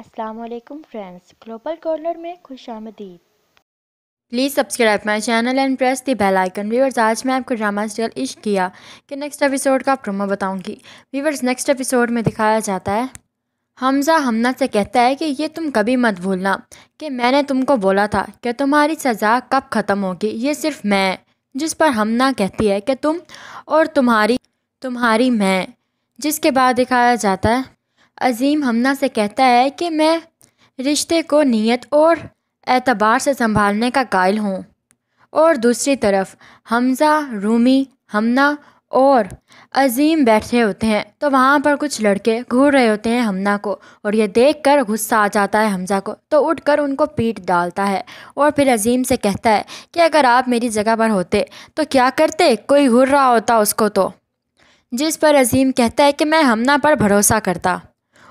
अस्सलाम वालेकुम friends global corner में खुश आमदीद please subscribe my channel and press the bell icon viewers आज मैं आपको ड्रामा सीरियल इश्क किया कि नेक्स्ट एपिसोड का प्रोमो बताऊंगी वीवर्स नेक्स्ट एपिसोड में दिखाया जाता है हमजा हमना से कहता है कि ये तुम कभी मत भूलना कि मैंने तुमको बोला था कि तुम्हारी सज़ा कब ख़त्म होगी ये सिर्फ मैं जिस पर हमना कहती है कि तुम और तुम्हारी तुम्हारी मैं जिसके बाद दिखाया जाता है अजीम हमना से कहता है कि मैं रिश्ते को नीयत और एतबार से संभालने का कायल हूँ और दूसरी तरफ हमज़ा रूमी हमना और अजीम बैठे होते हैं तो वहाँ पर कुछ लड़के घूर रहे होते हैं हमना को और ये देख कर गुस्सा आ जाता है हमज़ा को तो उठ कर उनको पीट डालता है और फिर अजीम से कहता है कि अगर आप मेरी जगह पर होते तो क्या करते कोई घूर रहा होता उसको तो जिस पर अजीम कहता है कि मैं हमना पर भरोसा करता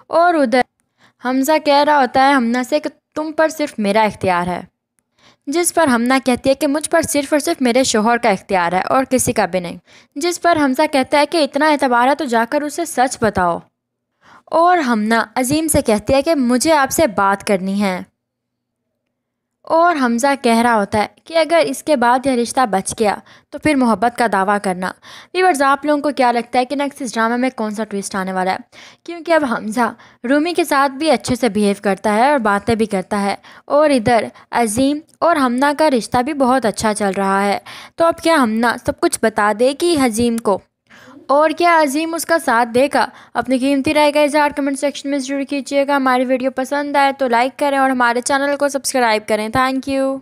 और उधर हमजा कह रहा होता है हमना से कि तुम पर सिर्फ मेरा इख्तियार है जिस पर हमना कहती है कि मुझ पर सिर्फ और सिर्फ मेरे शोहर का इख्तियार है और किसी का भी नहीं जिस पर हमजा कहता है कि इतना एतबार है तो जाकर उसे सच बताओ और हमना अजीम से कहती है कि मुझे आपसे बात करनी है और हमज़ा कह रहा होता है कि अगर इसके बाद यह रिश्ता बच गया तो फिर मोहब्बत का दावा करना वीवर्स आप लोगों को क्या लगता है कि नेक्स्ट इस ड्रामा में कौन सा ट्विस्ट आने वाला है क्योंकि अब हमज़ा रूमी के साथ भी अच्छे से बिहेव करता है और बातें भी करता है और इधर अजीम और हमना का रिश्ता भी बहुत अच्छा चल रहा है तो अब क्या हमना सब कुछ बता दे कि हजीम को और क्या अजीम उसका साथ देगा अपनी कीमती राय का इजहार कमेंट सेक्शन में जरूर कीजिएगा हमारी वीडियो पसंद आए तो लाइक करें और हमारे चैनल को सब्सक्राइब करें थैंक यू